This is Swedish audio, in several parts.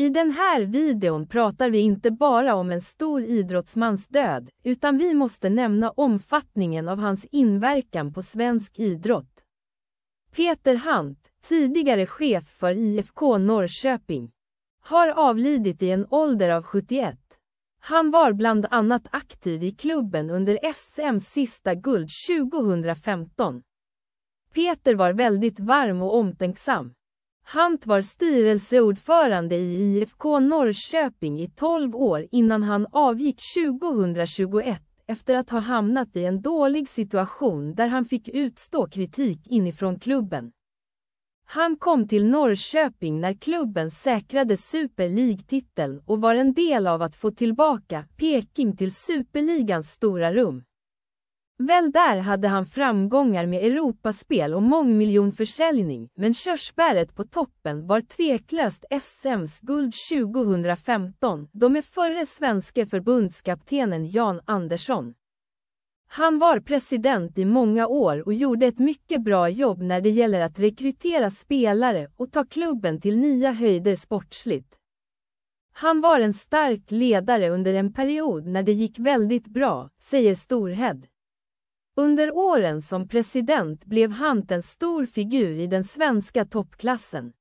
I den här videon pratar vi inte bara om en stor idrottsmans död, utan vi måste nämna omfattningen av hans inverkan på svensk idrott. Peter Hant, tidigare chef för IFK Norrköping, har avlidit i en ålder av 71. Han var bland annat aktiv i klubben under SMs sista guld 2015. Peter var väldigt varm och omtänksam. Hant var styrelseordförande i IFK Norrköping i 12 år innan han avgick 2021 efter att ha hamnat i en dålig situation där han fick utstå kritik inifrån klubben. Han kom till Norrköping när klubben säkrade Super League-titeln och var en del av att få tillbaka Peking till Superligans stora rum. Väl där hade han framgångar med Europaspel och mångmiljonförsäljning, men körsbäret på toppen var tveklöst SMs guld 2015, då med förre svenske förbundskaptenen Jan Andersson. Han var president i många år och gjorde ett mycket bra jobb när det gäller att rekrytera spelare och ta klubben till nya höjder sportsligt. Han var en stark ledare under en period när det gick väldigt bra, säger Storhed. Under åren som president blev Hunt en stor figur i den svenska toppklassen.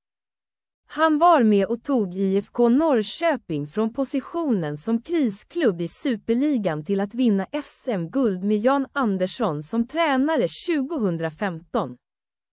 Han var med och tog IFK Norrköping från positionen som krisklubb i Superligan till att vinna SM-guld med Jan Andersson som tränare 2015.